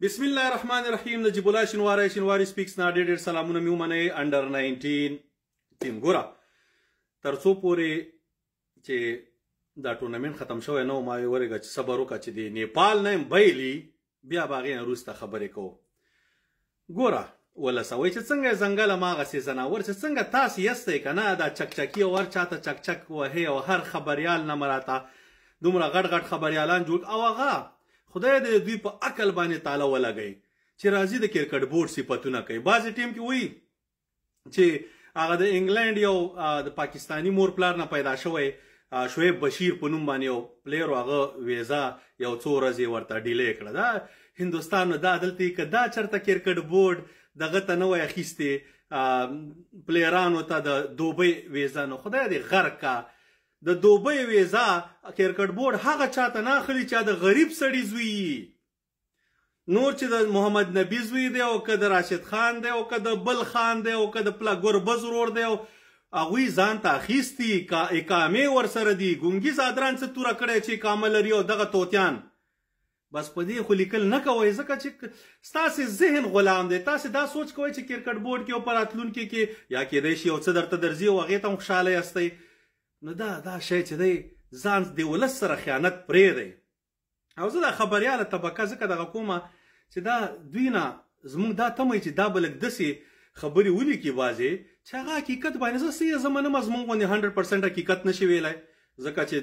بسم الله الرحمن الرحیم نجیب الله شنواری شنواری سپیکس نه ډېر ډېر سلامونه مې ومنئ انډر 19 ټیم ګوره تر څو پورې چې دا ټورنمنت ختم شوی نه ما ورګه چې صبر وکړه چې د نیپال نه بیلی بیا باغې وروسته خبرې کوو ګوره ولا سوي چې څنګه زنګل ما غسې زناور چې څنګه تاسو یستې کنه دا چکچکی ور چاته چکچک و هي او هر خبريال نه مراته دومره غټ غټ خبريالان جوړ او هغه خدای دې دوی په عقل باندې تاله ولګي چې راځي د کرکټ بورډ صفاتونه کوي بعضی ټیم کې وایي چې هغه د انګلند یو د پاکستانی مور پلار نه پیدا شوی شعیب بشیر په نوم باندې یو پلیر هغه ویزا یو څو ورځې ورته ډیلی کړه دا هندستان نه دا عدالتي کدا چرته کرکټ بورډ دغه ته نه وای اخیسته پلیرانو ته د دوبه ویزا نو خدای دې غر کا د دوبۍ ویزا کرکټ بورډ هغه چاته نه اخلي چې د غریب سړي زوی نور چې د محمد نبی زوی دی او که د راشد خان دی او که د بل خان دی او که د پلا ګربز ورور دی او هغوی ځان ته اخیستي اقامې ورسره دي ګونګي زادران څه توره کړی چې اقامه لري او دغه توتیان بس په دې خو لیکل نه کوئ ځکه چې ستاسې ذهن غلام دی تاسې دا سوچ کوئ چې کرکټ بورډ کې او په راتلونکي کې یا کیدای شي یو څه درته درځي او هغې ته هم خوشحاله یاستئ نو دا دا شی چې دی ځان دی ولس سره خیانت پرې دی او زه دا خبرياله طبقه ځکه دغه کومه چې دا دوی نه زمونږ دا تمه چې دا بلک دسې خبرې ولي کې بازي چې هغه حقیقت باندې زه سي زمونه مزمون باندې 100% حقیقت نشي ویلای ځکه چې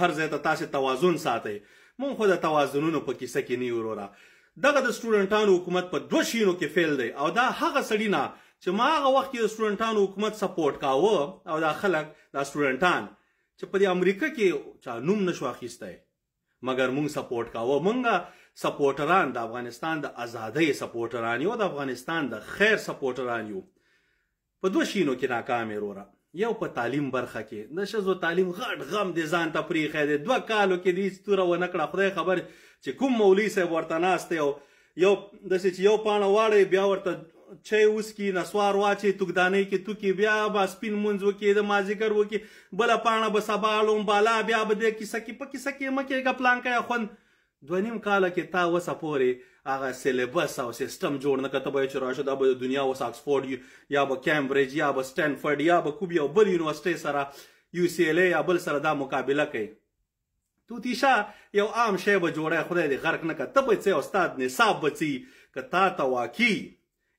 هر ځای ته تاسو توازن ساتي مون خو د توازنونو په کیسه کې نه وروره دغه د سټوډنټانو حکومت په دوه شینو کې فیل دی او دا هغه سړی نه چې ما هغه وخت کې د سټوډنټانو حکومت سپورټ کاوه او دا خلک دا سټوډنټان چې په امریکا کې چا نوم نشو اخیستی مګر مونږ سپورټ کاوه مونږه سپورټران د افغانستان د ازادۍ سپورټران یو د افغانستان د خیر سپورټران یو په دوه شینو کې ناکامې وروره یو په تعلیم برخه کې د ښځو تعلیم غټ غم دی ځان ته پریښی دی دوه کالو کې دې ستوره ونه کړه خدای خبر چې کوم مولوي صاحب ورته ناست یو یو داسې چې یو پاڼه واړی بیا ورته چای وسکي نسوار واچي توګدانې کې توکي بیا به سپین مونږ وکي د مازیګر وکي بل پاڼه به سبا لوم بالا بیا به د کیسه کې په کیسه کې مکه غپلان کوي خوند دوه نیم کال کې تا وسه پورې هغه سلیبس او سیستم جوړ نه کته به چې راشه دا به د دنیا وس اکسفورډ یا به کیمبرج یا به سټنفورډ یا به کوم یو بل یونیورسيټي سره یو سی ال ای یا بل سره دا مقابله کوي تو تیشا یو عام شی به جوړه خدای دې غرق نه کته به څه استاد نصاب بچي کته تا واکی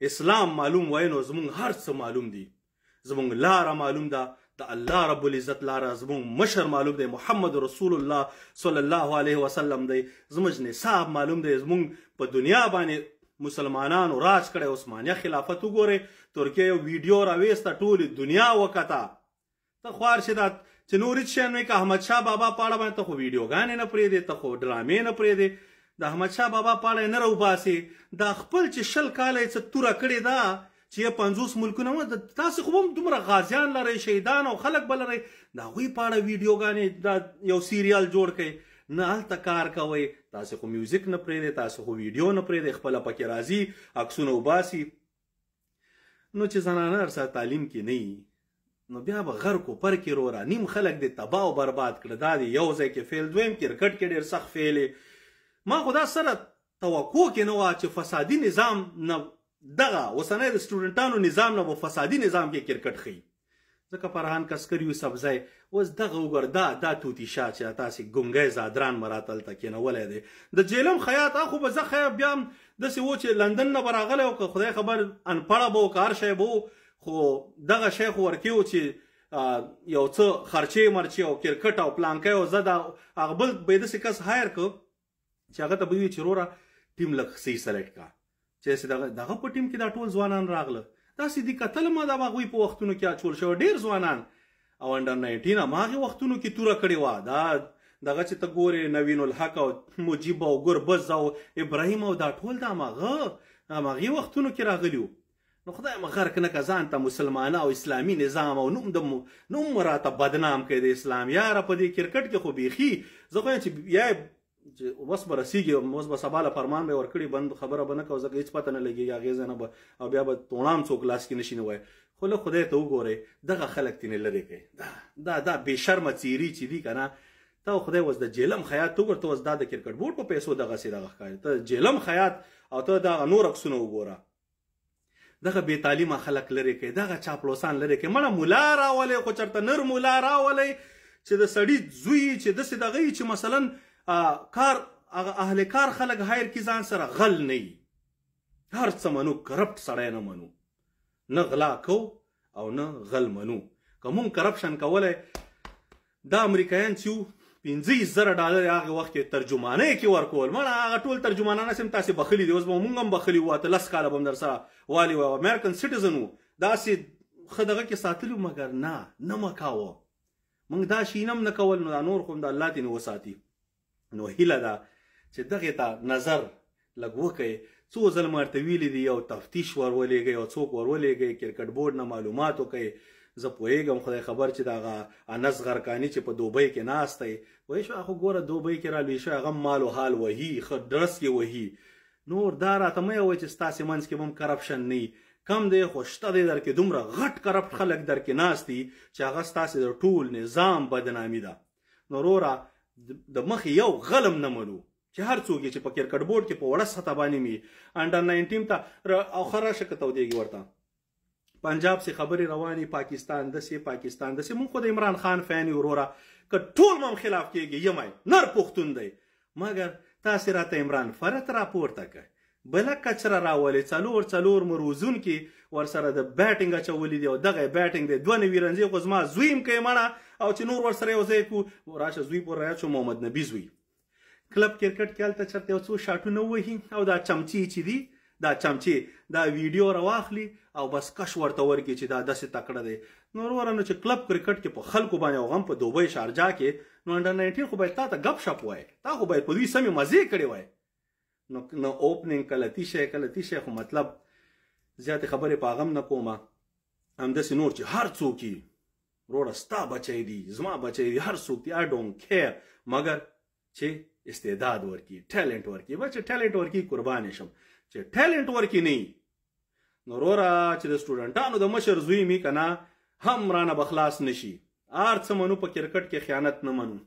اسلام معلوم وای نو زمونږ هر څه معلوم دي زمونږ لار معلوم ده د الله رب العزت لار زمونږ مشر معلوم دی محمد رسول الله صلی الله علیه وسلم دی زمونږ نصاب معلوم دی زمونږ په دنیا باندې مسلمانانو راج کړی عثمانیه خلافت وګوره ترکیه یو ویډیو راويسته ټول دنیا وکتا ته خوار شې دا چې نور چې نو احمد شاه بابا پاړه باندې ته خو ویډیو غانې نه پرې دي ته خو ډرامې نه پرې دي د احمدشاه بابا پاړه نه روباسي دا خپل چې شل کال یې توره کړې ده چې 50 ملکونه و د تاسو خو هم دومره غازیان لري شهیدان او خلک بل لري دا غوي پاړه ویډیوګانې دا یو سیریال جوړ کړي نه هلته کار کوي تاسو خو میوزیک نه پرې تاسو خو ویډیو نه پرې خپل پکې راځي عکسونه وباسي نو چې زنانه ارسه تعلیم کې نه نو بیا به غر کو پر کې رو را نیم خلک د تباہ او برباد کړه دا دی یو ځای کې فیل دویم کرکټ کې ډیر سخت فیل ما خدا سره توقع کې نه و چې فسادي نظام نه دغه وسنۍ د سټوډنټانو نظام نه و فسادي نظام کې کرکټ خي ځکه فرحان کسکریو سبزای اوس دغه وګردا دا توتی شاه چې تاسو ګونګې زادران مراتل تک نه ولې دي د جیلم خیات اخو به زه خیا بیا د سی و چې لندن نه براغله او خدای خبر ان پړه بو کار شی بو خو دغه شیخ ورکیو چې یو څه خرچې مرچې او کرکټ او پلانکې او زدا اغبل به د سکس هایر کو چې هغه ته به وی چروره ټیم لک سي سلیکټ کا چې دغه دغه په ټیم کې دا ټول ځوانان راغله دا سې دي قتل ما دا باغوي په وختونو کې اچول شو ډیر ځوانان او انډر 19 ماغه وختونو کې توره کړې و دا دغه چې ته ګورې نوین الحق او مجیب او ګربز او ابراهیم او دا ټول دا ماغه ماغه وختونو کې راغلیو نو خدای مغر کنه کزان ته مسلمان او اسلامی نظام او نوم د نوم راته بدنام کړي د اسلام یار په دې کرکټ کې خو بيخي زه خو چې یا چې وس به رسیږي اوس به سبا له فرمان به ورکړي بند خبره به نه کوي ځکه هېڅ پته نه لګېږي هغې ځای نه به او بیا به توړام څوک لاس کې نشي نه وایي خو له خدای ته وګورئ دغه خلک ترې لرې کړئ دا دا دا بې شرمه څېرې چې دي که نه ته خدای اوس د جیلم خیاط وګوره ته اوس دا د کرکټ بورډ په پیسو دغسې دغه ښکاري ته جیلم خیاط او ته دغه نور عکسونه وګوره دغه بې تعلیمه خلک لرې کړئ دغه چاپلوسان لرې کړئ مړه ملا راولئ خو چېرته نر ملا راولئ چې د سړي زوی چې داسې دغه چې مثلا کار اهل کار خلک هایر کی ځان سره غل نه هر څه منو کرپټ سړی نه منو نه غلا کو او نه غل منو که مونږ کرپشن کولی دا امریکایان چې پنځه زره ډالر هغه وخت ترجمانه کې ورکول مړه هغه ټول ترجمانان سم تاسو بخلی دی اوس به مونږ هم بخلی واته لس کال به در سره والی و امریکن سټیزن وو دا سي خدغه کې ساتلو مګر نه نه مکاوه مونږ دا شینم نه کول نو نور خو د الله دین وساتي نو هیله ده چې دغه ته نظر لګوکې څو ځل مرته ویلې دی یو تفتیش ورولېږي او څوک ورولېږي کرکټ بورډ نه معلومات وکړي زه پوهیږم خدای خبر چې دغه انس غرکانی چې په دوبۍ کې ناشته وي شو هغه ګوره دوبۍ کې را لوي شو هغه مال او حال وهي خدرس کې وهي نور دا راته مې وای چې ستاسو منځ کې هم کرپشن نه کم دی خوشته دی در کې دومره غټ کرپټ خلک در کې ناشتي چې هغه ستاسو د ټول نظام بدنامي ده نورورا د مخې یو غلم نه منو چې هر څوک چې په کرکټ بورډ کې په وړه سطح باندې می انډر 19 ته او خره شکته ودیږي ورته پنجاب سي خبري رواني پاکستان د سي پاکستان د سي مونږ خو د عمران خان فان وروره ک ټول مم خلاف کیږي یمای نر پختون دی مګر تاسو راته عمران فرت راپورته کوي بله کچره راولې څلور څلور مروزون کې ورسره د بیټینګ اچولې دی او دغه بیټینګ دی دوه نوي رنځې خو زما زوی هم کوي مړه او چې نور ورسره یو ځای کو راشه زوی پورې راشه شو محمد نبي زوی کلب کرکټ کې هلته چېرته یو څو شاټونه ووهي او دا چمچې چې دي دا چمچې دا ویډیو راواخلي او بس کش ورته ورکړي چې دا داسې تکړه دی نور ورنه چې کلب کرکټ کې په خلکو باندې او غم په دوبۍ شارجا کې نو انډر 19 خو باید تا ته ګپ شپ وای تا خو باید په دوی سمې مزې کړې وای نو نو اوپننګ کله تیشه کله تیشه خو مطلب زیات خبره پاغم نه کومه هم د سينور چې هر څوک روړه ستا بچی دی زما بچی دی هر څوک دی آی ډونټ کیر مګر چې استعداد ورکی ټیلنٹ ورکی بچ ټیلنٹ ورکی قربان شم چې ټیلنٹ ورکی نه نو رورا چې د سټوډنټانو د مشر زوی می کنا هم رانه بخلاص نشي ارڅ منو په کرکټ کې خیانت نه منو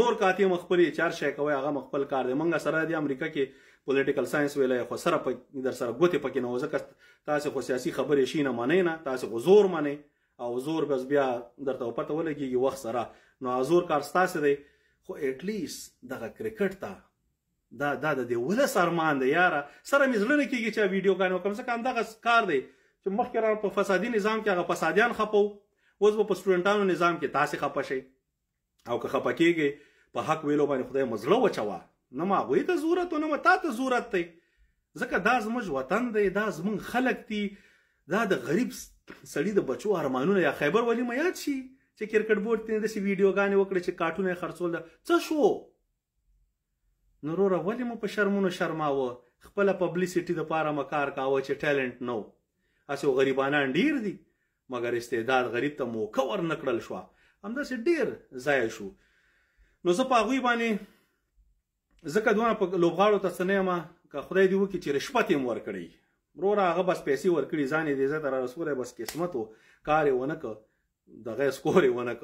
نور کاتی مخبلی چار شای کوي هغه مخبل کار دی منګه سره دی امریکا کې پولیټیکل ساينس ویلې خو سره په در سره ګوتې پکې نه وځه تاسو خو سیاسي خبرې شي نه مانی نه تاسو خو زور مانی او زور بس بیا درته پته ولګي وخت سره نو زور کار ستاسو دی خو اټلیس دغه کرکټ ته دا دا د دې ولس ارمان دی یاره سره مې زړه نه کیږي چې ویډیو غانو کم څه کم دغه کار دی چې مخکې را په فسادي نظام کې هغه فسادیان خپو اوس به په سټوډنټانو نظام کې تاسې خپه شئ او که خپه کیږئ په حق ویلو باندې خدای مزړه وچوه نه ما وې ته ضرورت نه ما تا ته ضرورت دی ځکه دا زموږ وطن دی دا زموږ خلک دي دا د غریب سړی د بچو ارمانونه یا خیبر ولی ما یاد شي چې کرکټ بورډ ته داسې ویډیوګانې وکړي چې کارټونه خرڅول ده څه شو نورو ولې مو په شرمونو شرماوه خپله پبلیسټي د پاره م کار کاوه چې ټیلنټ نو اسو غریبانان ډیر دي مګر استعداد غریب ته موقع ور نکړل شو همداسې ډیر ضایع شو نو زه په هغوی باندې زکه دوه په لوبغاړو ته سنېما که خدای دې وکړي چې رشوت یې ور کړی وروره هغه بس پیسې ور کړی ځان دې عزت را رسوله بس قسمت او کار یې ونه ک دغه سکور یې ونه ک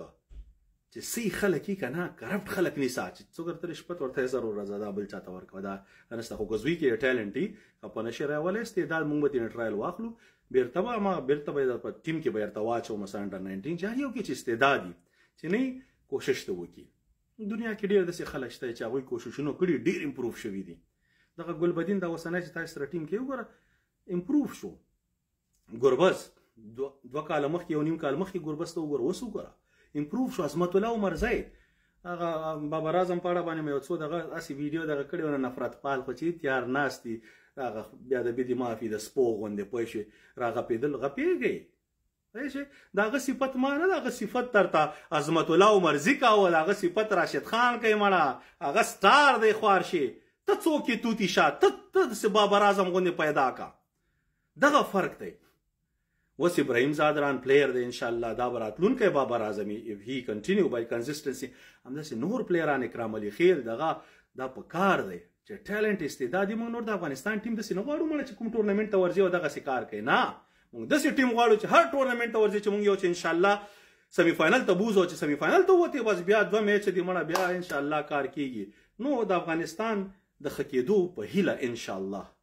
چې سي خلک یې کنه کرپټ خلک نه ساتي څوګر تر شپت ورته ضرور رضا دا بل چاته ورکو دا انسته خو غزوی کې ټیلنټ دی په نشه راولې استعداد مونږ به ټرایل واخلو بیرته ما بیرته به په ټیم کې بیرته واچو مثلا انډر 19 جاري یو کې چې استعداد دي چې نه کوشش ته وکړي دنیا کې ډېر داسې خلک شته چې هغوی کوششونه کړي ډېر امپروف شوي دي دغه ګلبدین دا اوسنی چې تاسو سره ټیم کې وګوره امپروف شو ګربز دوه دو کاله مخکې یو نیم کال مخکې ګربز ته وګوره اوس وګوره امپروف شو عظمت الله عمرزی هغه بابا راز هم په اړه باندې مې یو څو دغه هسې ویډیو دغه کړې ونه نفرت پال خو چې تیار ناست دي هغه بیا د بدې معافي د سپو غوندې پوه شوې راغپېدل غپېږئ شي داغه صفت ما نه داغه صفت ترته عظمت الله عمرزی کا او داغه صفت راشد خان کوي مړه هغه ستار دی خوارشي ته څوک توتی شا ته ته سبا برازم غونې پیدا کا دغه فرق دی وس ابراهيم زادران پلیئر دی ان شاء الله دا براتلونکي بابا اعظمي if he continue by consistency هم داسې نور پلیئران اکرام علي خیل دغه دا په کار دی چې ټالنت استعداد موږ نور د افغانستان ټیم داسې نه غواړو مړه چې کوم ټورنمنت ته ورځي او دغه سې کار کوي نه موږ د سې ټیم غواړو چې هر ټورنمنت ته ورځي چې موږ یو چې ان شاء الله سمی فائنل ته بوزو چې سمی فائنل ته وته بس بیا دوه میچ دی مړه بیا ان شاء الله کار کیږي نو د افغانستان د خکېدو په هیله ان شاء الله